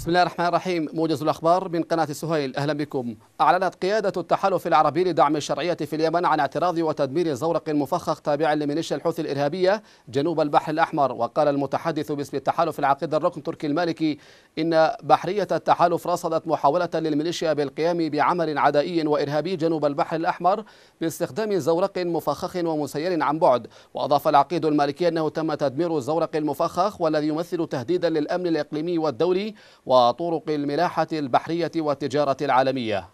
بسم الله الرحمن الرحيم موجز الأخبار من قناة سهيل أهلا بكم أعلنت قيادة التحالف العربي لدعم الشرعية في اليمن عن اعتراض وتدمير زورق مفخخ تابع لميليشيا الحوثي الإرهابية جنوب البحر الأحمر وقال المتحدث باسم التحالف العقيد الركن تركي المالكي إن بحرية التحالف رصدت محاولة للميليشيا بالقيام بعمل عدائي وإرهابي جنوب البحر الأحمر باستخدام زورق مفخخ ومسير عن بعد وأضاف العقيد المالكي أنه تم تدمير الزورق المفخخ والذي يمثل تهديدا للأمن الإقليمي والدولي وطرق الملاحة البحرية والتجارة العالمية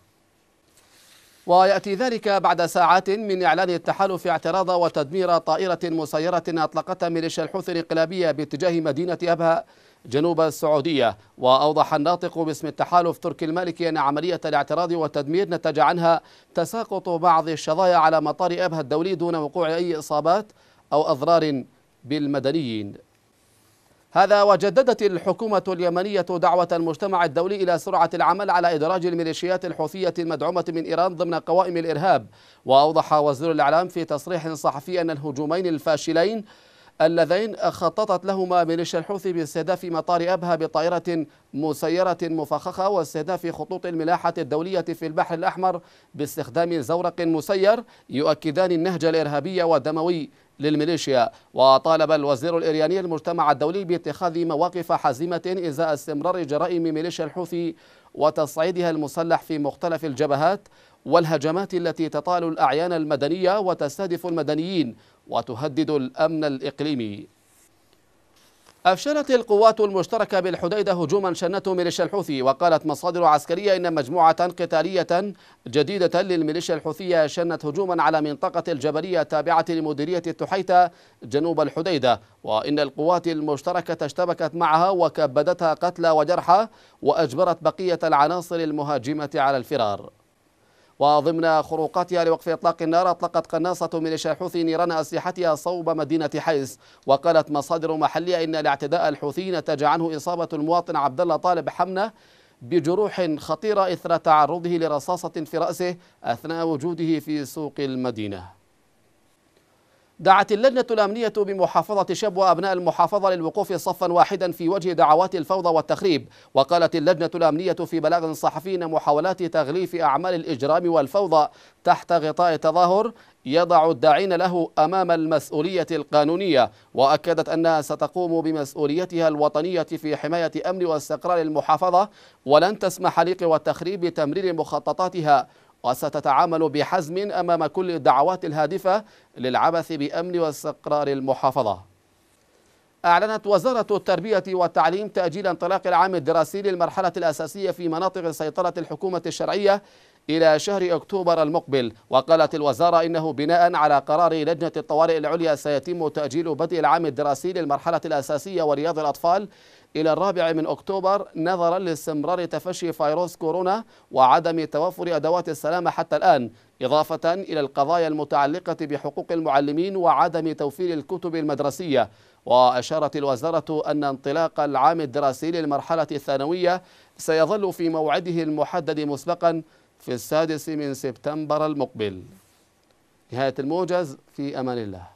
ويأتي ذلك بعد ساعات من إعلان التحالف اعتراض وتدمير طائرة مسيرة أطلقتها ميليشيا الحوثي الانقلابية باتجاه مدينة أبها جنوب السعودية وأوضح الناطق باسم التحالف تركي المالكي أن عملية الاعتراض والتدمير نتج عنها تساقط بعض الشظايا على مطار أبها الدولي دون وقوع أي إصابات أو أضرار بالمدنيين هذا وجددت الحكومة اليمنية دعوة المجتمع الدولي إلى سرعة العمل على إدراج الميليشيات الحوثية المدعومة من إيران ضمن قوائم الإرهاب وأوضح وزير الإعلام في تصريح صحفي أن الهجومين الفاشلين اللذين خططت لهما ميليشيا الحوثي باستهداف مطار أبها بطائرة مسيرة مفخخة واستهداف خطوط الملاحة الدولية في البحر الأحمر باستخدام زورق مسير يؤكدان النهج الإرهابي والدموي للميليشيا وطالب الوزير الإيراني المجتمع الدولي باتخاذ مواقف حازمة إزاء استمرار جرائم ميليشيا الحوثي وتصعيدها المسلح في مختلف الجبهات والهجمات التي تطال الأعيان المدنية وتستهدف المدنيين وتهدد الأمن الإقليمي أفشلت القوات المشتركة بالحديدة هجوما شنته ميليشيا الحوثي وقالت مصادر عسكرية إن مجموعة قتالية جديدة للميليشيا الحوثية شنت هجوما على منطقة الجبلية التابعة لمديرية التحيتة جنوب الحديدة وإن القوات المشتركة اشتبكت معها وكبدتها قتلى وجرحى وأجبرت بقية العناصر المهاجمة على الفرار وضمن خروقاتها لوقف إطلاق النار أطلقت قناصة ميليشيا الحوثي نيران أسلحتها صوب مدينة حيس وقالت مصادر محلية إن الاعتداء الحوثي نتج عنه إصابة المواطن عبد الله طالب حمنة بجروح خطيرة إثر تعرضه لرصاصة في رأسه أثناء وجوده في سوق المدينة دعت اللجنة الأمنية بمحافظة شب وأبناء المحافظة للوقوف صفا واحدا في وجه دعوات الفوضى والتخريب وقالت اللجنة الأمنية في بلاغ صحفي أن محاولات تغليف أعمال الإجرام والفوضى تحت غطاء تظاهر يضع الداعين له أمام المسؤولية القانونية وأكدت أنها ستقوم بمسؤوليتها الوطنية في حماية أمن واستقرار المحافظة ولن تسمح لقوى التخريب بتمرير مخططاتها وستتعامل بحزم أمام كل الدعوات الهادفة للعبث بأمن واستقرار المحافظة أعلنت وزارة التربية والتعليم تأجيل انطلاق العام الدراسي للمرحلة الأساسية في مناطق سيطرة الحكومة الشرعية إلى شهر أكتوبر المقبل وقالت الوزارة إنه بناء على قرار لجنة الطوارئ العليا سيتم تأجيل بدء العام الدراسي للمرحلة الأساسية ورياض الأطفال إلى الرابع من أكتوبر نظرا لاستمرار تفشي فيروس كورونا وعدم توفر أدوات السلامة حتى الآن إضافة إلى القضايا المتعلقة بحقوق المعلمين وعدم توفير الكتب المدرسية وأشارت الوزارة أن انطلاق العام الدراسي للمرحلة الثانوية سيظل في موعده المحدد مسبقا في السادس من سبتمبر المقبل نهاية الموجز في أمان الله